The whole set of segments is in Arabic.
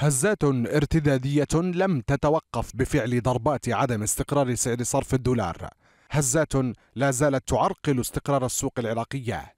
هزات ارتدادية لم تتوقف بفعل ضربات عدم استقرار سعر صرف الدولار هزات لا زالت تعرقل استقرار السوق العراقية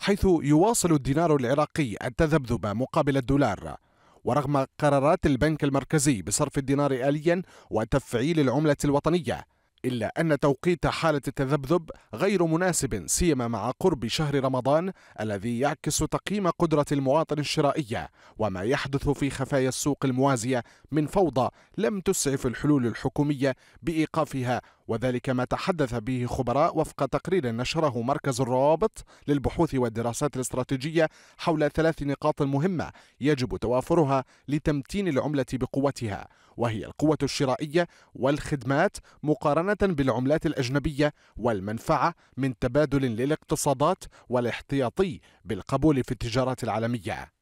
حيث يواصل الدينار العراقي التذبذب مقابل الدولار ورغم قرارات البنك المركزي بصرف الدينار آليا وتفعيل العملة الوطنية إلا أن توقيت حالة التذبذب غير مناسب سيما مع قرب شهر رمضان الذي يعكس تقييم قدرة المواطن الشرائية وما يحدث في خفايا السوق الموازية من فوضى لم تسعف الحلول الحكومية بإيقافها وذلك ما تحدث به خبراء وفق تقرير نشره مركز الروابط للبحوث والدراسات الاستراتيجية حول ثلاث نقاط مهمة يجب توافرها لتمتين العملة بقوتها وهي القوة الشرائية والخدمات مقارنة بالعملات الأجنبية والمنفعة من تبادل للاقتصادات والاحتياطي بالقبول في التجارات العالمية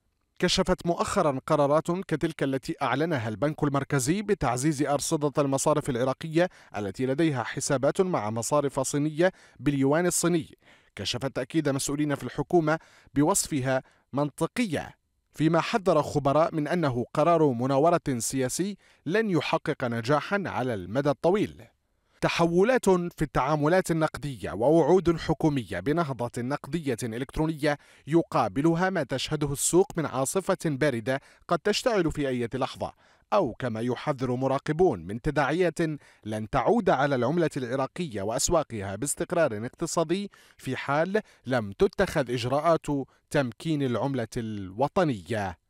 كشفت مؤخرا قرارات كتلك التي أعلنها البنك المركزي بتعزيز أرصدة المصارف العراقية التي لديها حسابات مع مصارف صينية باليوان الصيني كشفت تأكيد مسؤولين في الحكومة بوصفها منطقية فيما حذر خبراء من أنه قرار مناورة سياسي لن يحقق نجاحا على المدى الطويل تحولات في التعاملات النقدية ووعود حكومية بنهضة نقدية إلكترونية يقابلها ما تشهده السوق من عاصفة باردة قد تشتعل في أي لحظة أو كما يحذر مراقبون من تداعيات لن تعود على العملة العراقية وأسواقها باستقرار اقتصادي في حال لم تتخذ إجراءات تمكين العملة الوطنية